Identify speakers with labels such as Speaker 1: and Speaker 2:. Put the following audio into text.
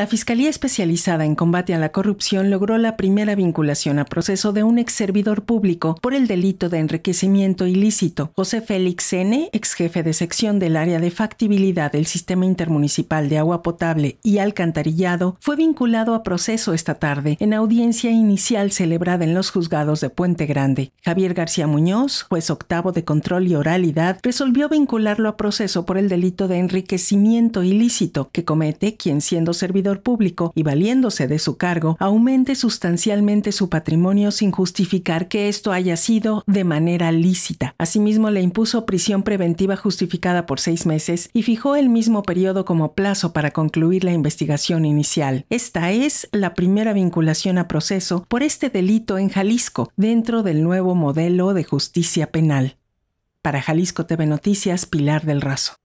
Speaker 1: La Fiscalía Especializada en Combate a la Corrupción logró la primera vinculación a proceso de un ex servidor público por el delito de enriquecimiento ilícito. José Félix N., ex jefe de sección del área de factibilidad del Sistema Intermunicipal de Agua Potable y Alcantarillado, fue vinculado a proceso esta tarde en audiencia inicial celebrada en los juzgados de Puente Grande. Javier García Muñoz, juez octavo de control y oralidad, resolvió vincularlo a proceso por el delito de enriquecimiento ilícito que comete quien siendo servidor público y valiéndose de su cargo, aumente sustancialmente su patrimonio sin justificar que esto haya sido de manera lícita. Asimismo, le impuso prisión preventiva justificada por seis meses y fijó el mismo periodo como plazo para concluir la investigación inicial. Esta es la primera vinculación a proceso por este delito en Jalisco, dentro del nuevo modelo de justicia penal. Para Jalisco TV Noticias, Pilar del Razo.